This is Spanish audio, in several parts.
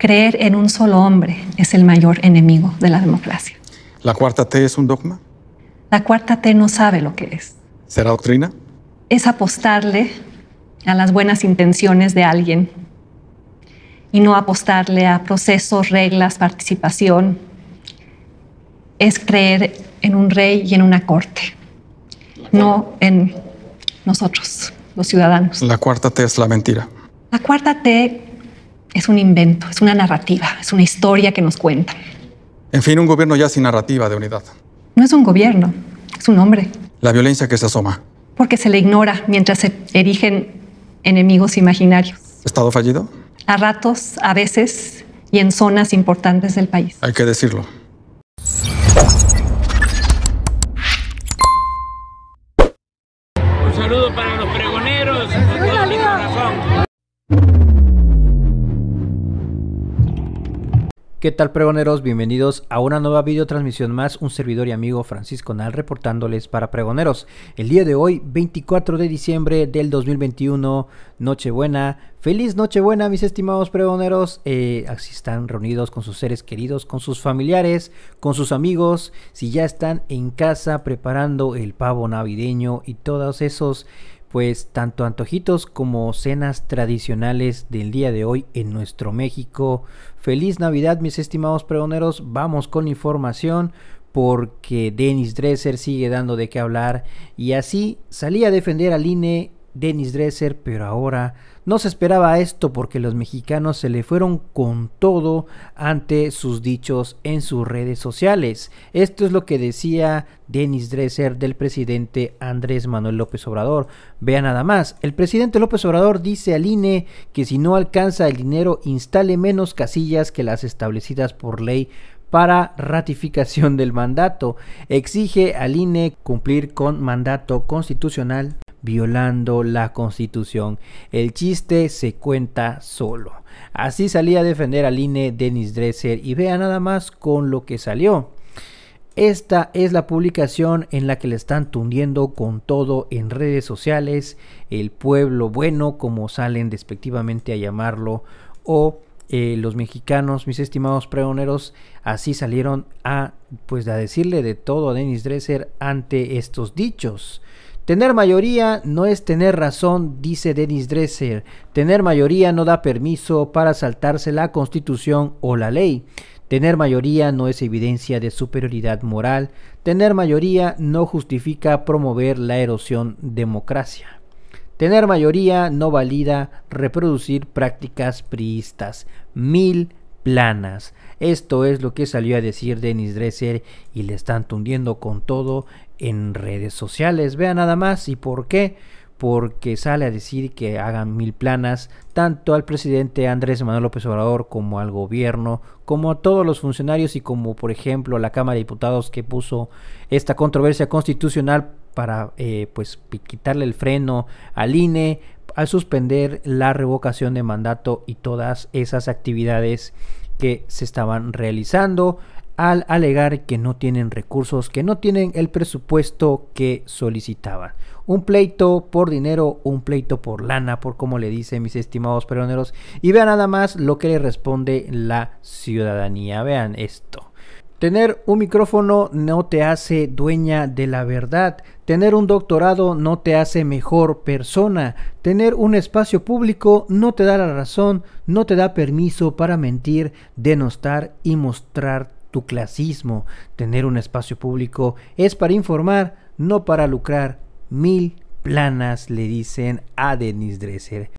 Creer en un solo hombre es el mayor enemigo de la democracia. ¿La cuarta T es un dogma? La cuarta T no sabe lo que es. ¿Será doctrina? Es apostarle a las buenas intenciones de alguien y no apostarle a procesos, reglas, participación. Es creer en un rey y en una corte, no en nosotros, los ciudadanos. La cuarta T es la mentira. La cuarta T es un invento, es una narrativa, es una historia que nos cuentan. En fin, un gobierno ya sin narrativa de unidad. No es un gobierno, es un hombre. La violencia que se asoma. Porque se le ignora mientras se erigen enemigos imaginarios. ¿Estado fallido? A ratos, a veces y en zonas importantes del país. Hay que decirlo. Un saludo para los ¿Qué tal pregoneros? Bienvenidos a una nueva videotransmisión más, un servidor y amigo Francisco Nal reportándoles para pregoneros. El día de hoy, 24 de diciembre del 2021, Nochebuena. Feliz Nochebuena, mis estimados pregoneros. Eh, así están reunidos con sus seres queridos, con sus familiares, con sus amigos, si ya están en casa preparando el pavo navideño y todos esos pues tanto antojitos como cenas tradicionales del día de hoy en nuestro México. Feliz Navidad mis estimados pregoneros, vamos con información porque Dennis Dresser sigue dando de qué hablar y así salí a defender al INE Dennis Dresser, pero ahora no se esperaba esto porque los mexicanos se le fueron con todo ante sus dichos en sus redes sociales. Esto es lo que decía Denis Dresser del presidente Andrés Manuel López Obrador. Vea nada más, el presidente López Obrador dice al INE que si no alcanza el dinero instale menos casillas que las establecidas por ley para ratificación del mandato. Exige al INE cumplir con mandato constitucional violando la constitución. El chiste se cuenta solo. Así salía a defender al INE Dennis Dresser y vea nada más con lo que salió. Esta es la publicación en la que le están tundiendo con todo en redes sociales el pueblo bueno, como salen despectivamente a llamarlo, o eh, los mexicanos, mis estimados pregoneros, así salieron a, pues, a decirle de todo a Denis Dresser ante estos dichos. Tener mayoría no es tener razón, dice Dennis Dresser. Tener mayoría no da permiso para saltarse la constitución o la ley. Tener mayoría no es evidencia de superioridad moral. Tener mayoría no justifica promover la erosión democracia. Tener mayoría no valida reproducir prácticas priistas. Mil planas. Esto es lo que salió a decir Denis Dresser y le están tundiendo con todo en redes sociales. Vean nada más y por qué porque sale a decir que hagan mil planas tanto al presidente Andrés Manuel López Obrador como al gobierno, como a todos los funcionarios y como por ejemplo la Cámara de Diputados que puso esta controversia constitucional para eh, pues quitarle el freno al INE al suspender la revocación de mandato y todas esas actividades que se estaban realizando al alegar que no tienen recursos, que no tienen el presupuesto que solicitaban. Un pleito por dinero, un pleito por lana, por como le dicen mis estimados peroneros. Y vean nada más lo que le responde la ciudadanía. Vean esto. Tener un micrófono no te hace dueña de la verdad. Tener un doctorado no te hace mejor persona. Tener un espacio público no te da la razón, no te da permiso para mentir, denostar y mostrar tu clasismo. Tener un espacio público es para informar, no para lucrar. Mil planas le dicen a Denis Dresser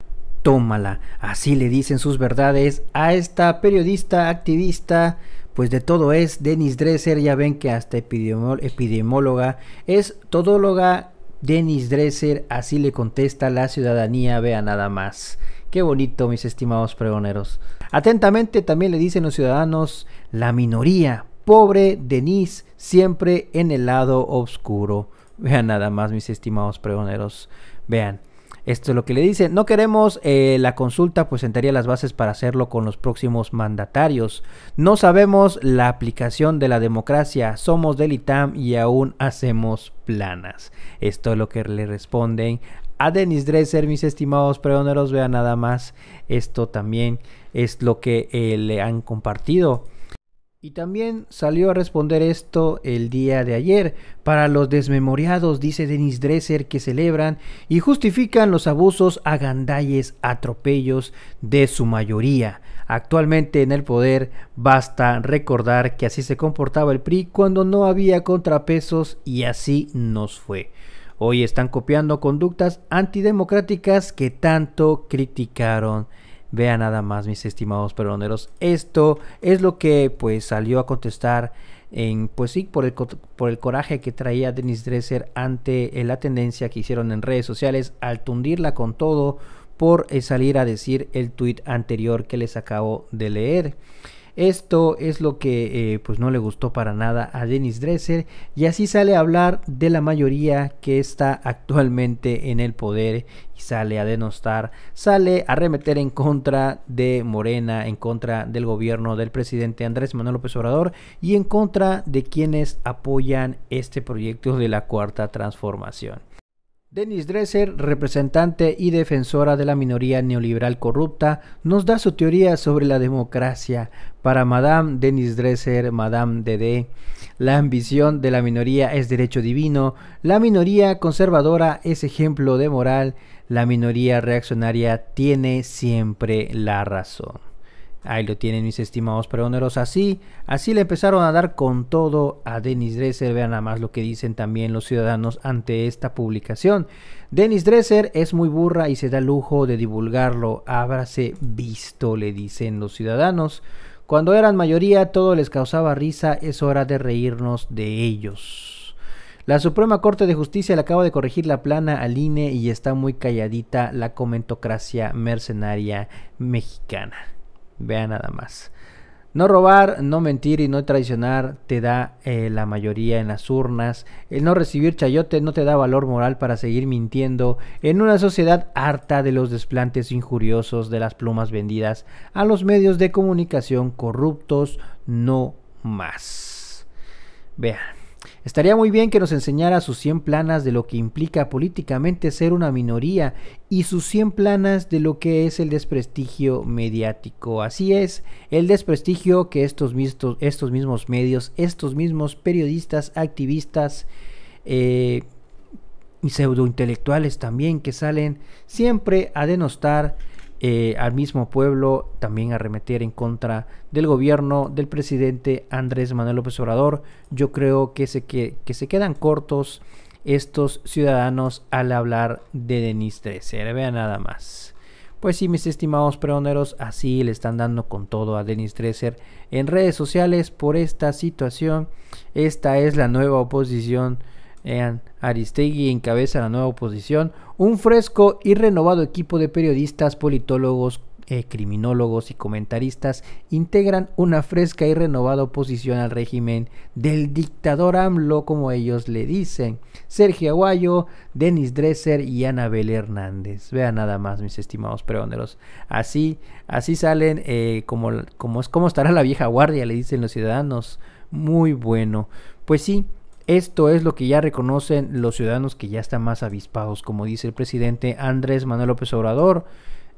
tómala. Así le dicen sus verdades a esta periodista, activista, pues de todo es. Denis Dresser, ya ven que hasta epidemióloga, es todóloga. Denis Dresser, así le contesta la ciudadanía, vea nada más. Qué bonito, mis estimados pregoneros. Atentamente también le dicen los ciudadanos, la minoría, pobre Denis, siempre en el lado oscuro. Vean nada más, mis estimados pregoneros. Vean. Esto es lo que le dice. No queremos eh, la consulta, pues sentaría las bases para hacerlo con los próximos mandatarios. No sabemos la aplicación de la democracia. Somos del ITAM y aún hacemos planas. Esto es lo que le responden a Denis Dresser, mis estimados los Vean nada más. Esto también es lo que eh, le han compartido y también salió a responder esto el día de ayer. Para los desmemoriados, dice Denis Dresser, que celebran y justifican los abusos, agandalles, atropellos de su mayoría. Actualmente en el poder, basta recordar que así se comportaba el PRI cuando no había contrapesos y así nos fue. Hoy están copiando conductas antidemocráticas que tanto criticaron Vea nada más, mis estimados peroneros. Esto es lo que pues salió a contestar en, pues sí, por el, coraje que traía Dennis Dresser ante eh, la tendencia que hicieron en redes sociales al tundirla con todo por eh, salir a decir el tuit anterior que les acabo de leer. Esto es lo que eh, pues no le gustó para nada a Denis Dresser y así sale a hablar de la mayoría que está actualmente en el poder y sale a denostar, sale a remeter en contra de Morena, en contra del gobierno del presidente Andrés Manuel López Obrador y en contra de quienes apoyan este proyecto de la cuarta transformación. Denis Dresser, representante y defensora de la minoría neoliberal corrupta, nos da su teoría sobre la democracia. Para Madame Denis Dresser, Madame Dede, la ambición de la minoría es derecho divino, la minoría conservadora es ejemplo de moral, la minoría reaccionaria tiene siempre la razón. Ahí lo tienen mis estimados pregoneros. Así, así le empezaron a dar con todo a Denis Dresser. Vean nada más lo que dicen también los ciudadanos ante esta publicación. Denis Dresser es muy burra y se da lujo de divulgarlo. Ábrase visto, le dicen los ciudadanos. Cuando eran mayoría todo les causaba risa, es hora de reírnos de ellos. La Suprema Corte de Justicia le acaba de corregir la plana al INE y está muy calladita la comentocracia mercenaria mexicana. Vea nada más. No robar, no mentir y no traicionar te da eh, la mayoría en las urnas. El no recibir chayote no te da valor moral para seguir mintiendo en una sociedad harta de los desplantes injuriosos de las plumas vendidas a los medios de comunicación corruptos, no más. Vean. Estaría muy bien que nos enseñara sus 100 planas de lo que implica políticamente ser una minoría y sus 100 planas de lo que es el desprestigio mediático. Así es, el desprestigio que estos, mismos medios, estos mismos periodistas, activistas, eh, y pseudointelectuales también que salen siempre a denostar eh, al mismo pueblo, también arremeter en contra del gobierno del presidente Andrés Manuel López Obrador. Yo creo que se, que, que se quedan cortos estos ciudadanos al hablar de Denis 13. Vean nada más. Pues sí, mis estimados pregoneros, así le están dando con todo a Denis Dresser en redes sociales por esta situación. Esta es la nueva oposición Ean Aristegui encabeza la nueva oposición, un fresco y renovado equipo de periodistas, politólogos, eh, criminólogos y comentaristas integran una fresca y renovada oposición al régimen del dictador AMLO, como ellos le dicen. Sergio Aguayo, Denis Dresser y Anabel Hernández. Vean nada más, mis estimados pregoneros. Así, así salen eh, como, como, como estará la vieja guardia, le dicen los ciudadanos. Muy bueno. Pues sí, esto es lo que ya reconocen los ciudadanos que ya están más avispados, como dice el presidente Andrés Manuel López Obrador.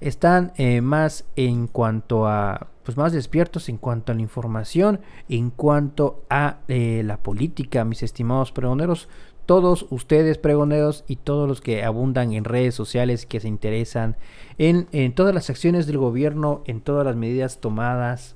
Están eh, más en cuanto a, pues más despiertos en cuanto a la información, en cuanto a eh, la política, mis estimados pregoneros. Todos ustedes pregoneros y todos los que abundan en redes sociales, que se interesan en todas las acciones del gobierno, en todas las medidas tomadas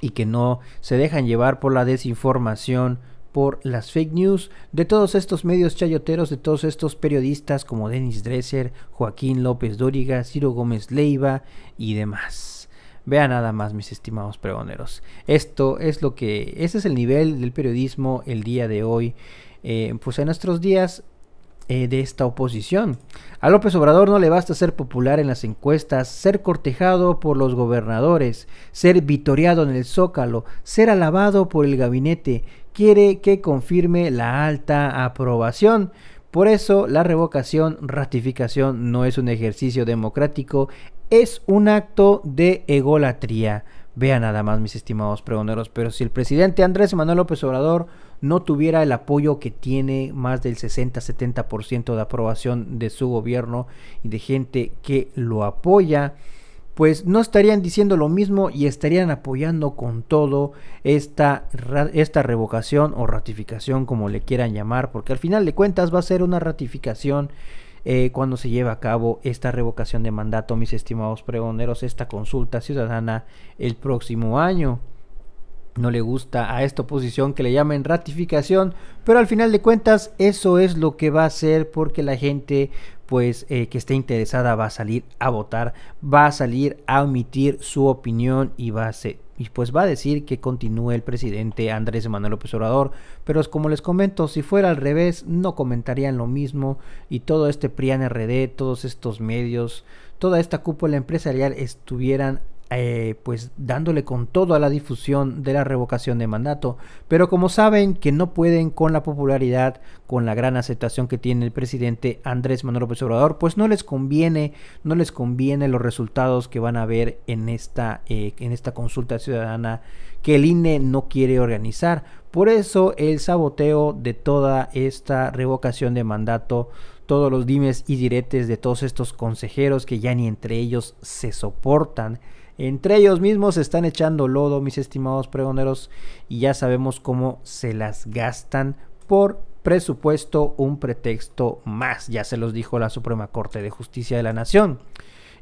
y que no se dejan llevar por la desinformación por las fake news de todos estos medios chayoteros, de todos estos periodistas como Denis Dresser, Joaquín López Dóriga, Ciro Gómez Leiva y demás. Vea nada más, mis estimados pregoneros. Esto es lo que. Ese es el nivel del periodismo el día de hoy. Eh, pues en nuestros días eh, de esta oposición. A López Obrador no le basta ser popular en las encuestas, ser cortejado por los gobernadores, ser vitoreado en el zócalo, ser alabado por el gabinete. Quiere que confirme la alta aprobación. Por eso la revocación, ratificación no es un ejercicio democrático, es un acto de egolatría. Vean nada más, mis estimados pregoneros, pero si el presidente Andrés Manuel López Obrador no tuviera el apoyo que tiene más del 60-70% de aprobación de su gobierno y de gente que lo apoya, pues no estarían diciendo lo mismo y estarían apoyando con todo esta, esta revocación o ratificación, como le quieran llamar, porque al final de cuentas va a ser una ratificación eh, cuando se lleva a cabo esta revocación de mandato, mis estimados pregoneros, esta consulta ciudadana el próximo año no le gusta a esta oposición que le llamen ratificación, pero al final de cuentas eso es lo que va a hacer porque la gente pues eh, que esté interesada va a salir a votar, va a salir a omitir su opinión y va a y pues va a decir que continúe el presidente Andrés Manuel López Obrador, pero como les comento, si fuera al revés no comentarían lo mismo y todo este PRIAN RD, todos estos medios, toda esta cúpula empresarial estuvieran eh, pues dándole con todo a la difusión de la revocación de mandato. Pero como saben que no pueden con la popularidad, con la gran aceptación que tiene el presidente Andrés Manuel López Obrador, pues no les conviene, no les conviene los resultados que van a ver en esta, eh, en esta consulta ciudadana que el INE no quiere organizar. Por eso el saboteo de toda esta revocación de mandato todos los dimes y diretes de todos estos consejeros que ya ni entre ellos se soportan, entre ellos mismos se están echando lodo, mis estimados pregoneros, y ya sabemos cómo se las gastan por presupuesto un pretexto más, ya se los dijo la Suprema Corte de Justicia de la Nación.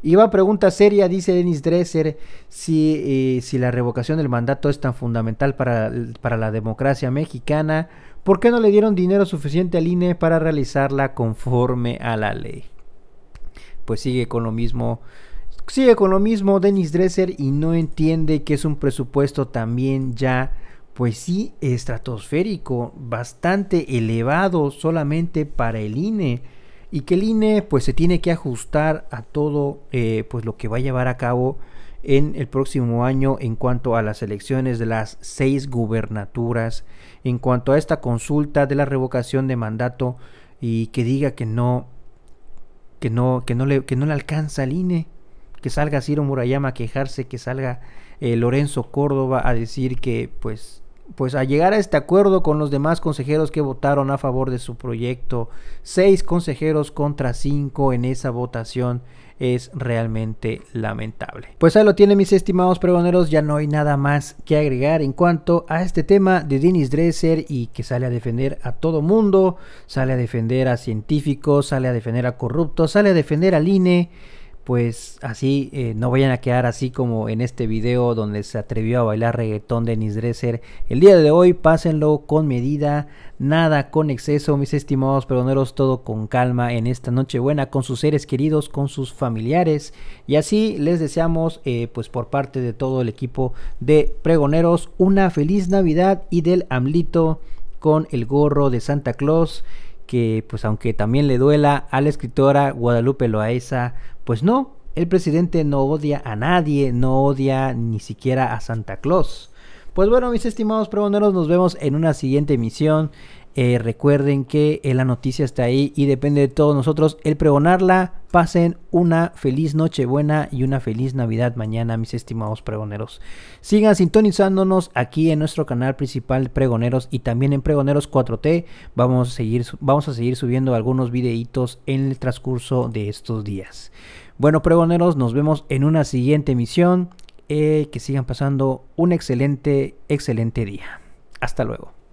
Y va pregunta seria, dice Denis Dresser, si, eh, si, la revocación del mandato es tan fundamental para, para la democracia mexicana, ¿por qué no le dieron dinero suficiente al INE para realizarla conforme a la ley? Pues sigue con lo mismo Sigue con lo mismo Denis Dresser y no entiende que es un presupuesto también ya, pues sí, estratosférico, bastante elevado solamente para el INE y que el INE pues se tiene que ajustar a todo eh, pues lo que va a llevar a cabo en el próximo año en cuanto a las elecciones de las seis gubernaturas, en cuanto a esta consulta de la revocación de mandato y que diga que no que no que no le que no le alcanza al INE que salga Ciro Murayama a quejarse, que salga eh, Lorenzo Córdoba a decir que pues pues a llegar a este acuerdo con los demás consejeros que votaron a favor de su proyecto, seis consejeros contra cinco en esa votación es realmente lamentable. Pues ahí lo tienen mis estimados pregoneros, ya no hay nada más que agregar en cuanto a este tema de Denis Dresser y que sale a defender a todo mundo, sale a defender a científicos, sale a defender a corruptos, sale a defender al INE pues así eh, no vayan a quedar así como en este video donde se atrevió a bailar reggaetón Denis Dresser. El día de hoy pásenlo con medida, nada con exceso, mis estimados pregoneros. todo con calma en esta noche buena con sus seres queridos, con sus familiares. Y así les deseamos, eh, pues por parte de todo el equipo de pregoneros, una feliz Navidad y del AMLITO con el gorro de Santa Claus que pues aunque también le duela a la escritora Guadalupe Loaiza, pues no, el presidente no odia a nadie, no odia ni siquiera a Santa Claus. Pues bueno, mis estimados pregoneros, nos vemos en una siguiente emisión eh, recuerden que eh, la noticia está ahí y depende de todos nosotros el pregonarla. Pasen una feliz noche buena y una feliz Navidad mañana, mis estimados pregoneros. Sigan sintonizándonos aquí en nuestro canal principal Pregoneros y también en Pregoneros 4T. Vamos a seguir, vamos a seguir subiendo algunos videitos en el transcurso de estos días. Bueno, pregoneros, nos vemos en una siguiente emisión. Eh, que sigan pasando un excelente, excelente día. Hasta luego.